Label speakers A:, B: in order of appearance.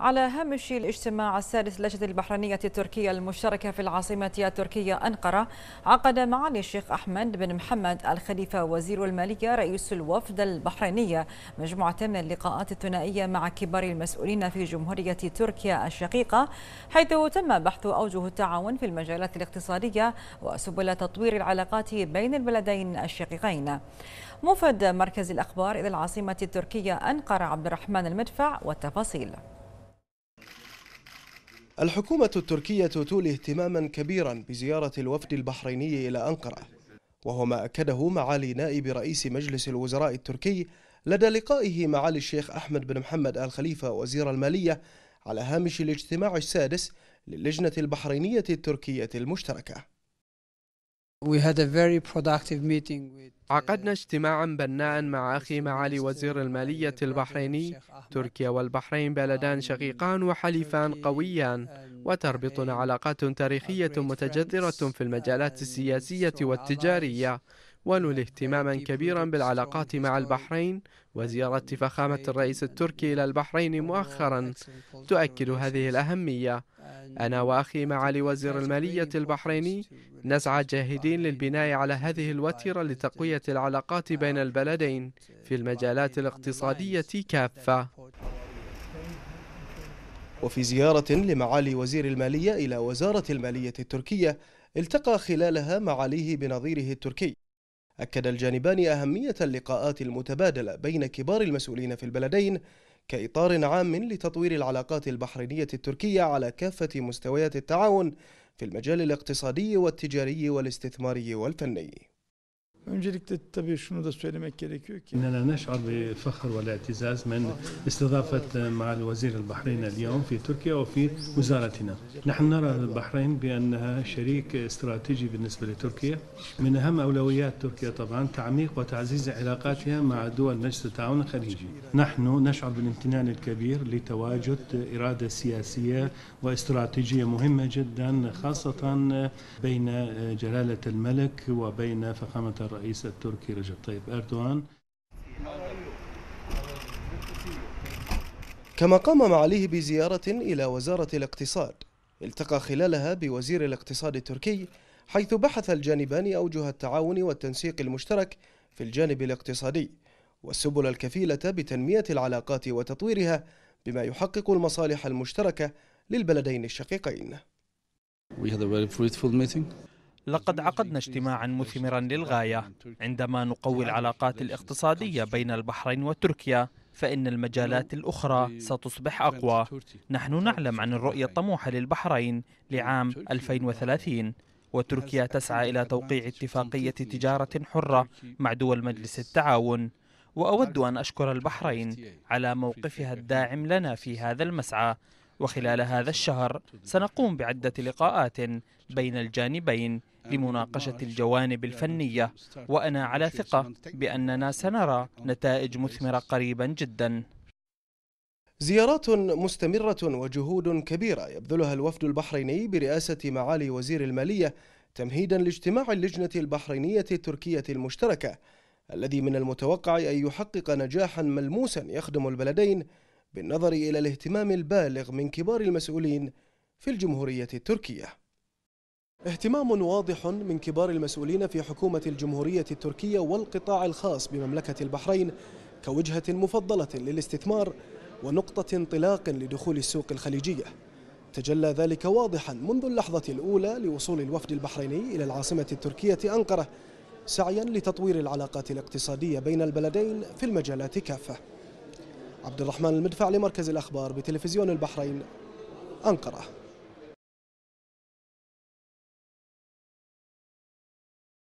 A: على هامش الاجتماع السادس لجنة البحرينية التركية المشتركة في العاصمة التركية أنقرة عقد معالي الشيخ أحمد بن محمد الخليفة وزير المالية رئيس الوفد البحرينية مجموعة من اللقاءات الثنائية مع كبار المسؤولين في جمهورية تركيا الشقيقة حيث تم بحث أوجه التعاون في المجالات الاقتصادية وسبل تطوير العلاقات بين البلدين الشقيقين مفد مركز الأخبار إلى العاصمة التركية أنقرة عبد الرحمن المدفع والتفاصيل الحكومة التركية تولي اهتماما كبيرا بزيارة الوفد البحريني إلى أنقرة وهو ما أكده معالي نائب رئيس مجلس الوزراء التركي لدى لقائه معالي الشيخ أحمد بن محمد آل خليفة وزير المالية على هامش الاجتماع السادس للجنة البحرينية التركية المشتركة Uh, عقدنا اجتماعا بناء مع
B: أخي معالي وزير المالية البحريني تركيا والبحرين بلدان شقيقان وحليفان قويان uh, وتربطنا علاقات تاريخية متجذرة في المجالات السياسية والتجارية ونل اهتماما كبيرا بالعلاقات مع البحرين وزيارة فخامة الرئيس التركي إلى البحرين uh, مؤخرا تؤكد هذه الأهمية أنا وأخي معالي وزير المالية البحريني نسعى جاهدين للبناء على هذه الوتيرة لتقوية العلاقات بين البلدين
A: في المجالات الاقتصادية كافة وفي زيارة لمعالي وزير المالية إلى وزارة المالية التركية التقى خلالها معاليه بنظيره التركي أكد الجانبان أهمية اللقاءات المتبادلة بين كبار المسؤولين في البلدين كإطار عام لتطوير العلاقات البحرينية التركية على كافة مستويات التعاون في المجال الاقتصادي والتجاري والاستثماري والفني Öncelikle tabii şunu da söylemek gerekiyor ki
C: إننا نشعر بالفخر والاعتزاز من آه. استضافة مع الوزير البحريني اليوم في تركيا وفي وزارتنا نحن نرى البحرين بأنها شريك استراتيجي بالنسبة لتركيا من أهم أولويات تركيا طبعا تعميق وتعزيز علاقاتها مع دول مجلس التعاون الخليجي نحن نشعر بالامتنان الكبير لتواجد إرادة سياسية واستراتيجية مهمة جدا خاصة بين جلالة الملك وبين فخامة الرئيس التركي رجب طيب اردوغان
A: كما قام معاليه بزيارة إلى وزارة الاقتصاد التقى خلالها بوزير الاقتصاد التركي حيث بحث الجانبان أوجه التعاون والتنسيق المشترك في الجانب الاقتصادي والسبل الكفيلة بتنمية العلاقات وتطويرها بما يحقق المصالح المشتركة
D: للبلدين الشقيقين.
B: We had a very fruitful meeting.
D: لقد عقدنا اجتماعا مثمرا للغايه عندما نقوي العلاقات الاقتصاديه بين البحرين وتركيا فإن المجالات الأخرى ستصبح أقوى نحن نعلم عن الرؤية الطموحة للبحرين لعام 2030 وتركيا تسعى إلى توقيع اتفاقية تجارة حرة مع دول مجلس التعاون وأود أن أشكر البحرين على موقفها الداعم لنا في هذا المسعى وخلال هذا الشهر سنقوم بعدة لقاءات بين الجانبين لمناقشة الجوانب الفنية وأنا على ثقة بأننا سنرى نتائج مثمرة قريبا جدا
A: زيارات مستمرة وجهود كبيرة يبذلها الوفد البحريني برئاسة معالي وزير المالية تمهيدا لاجتماع اللجنة البحرينية التركية المشتركة الذي من المتوقع أن يحقق نجاحا ملموسا يخدم البلدين بالنظر إلى الاهتمام البالغ من كبار المسؤولين في الجمهورية التركية اهتمام واضح من كبار المسؤولين في حكومة الجمهورية التركية والقطاع الخاص بمملكة البحرين كوجهة مفضلة للاستثمار ونقطة انطلاق لدخول السوق الخليجية تجلى ذلك واضحا منذ اللحظة الأولى لوصول الوفد البحريني إلى العاصمة التركية أنقرة سعيا لتطوير العلاقات الاقتصادية بين البلدين في المجالات كافة عبد الرحمن المدفع لمركز الأخبار بتلفزيون البحرين أنقرة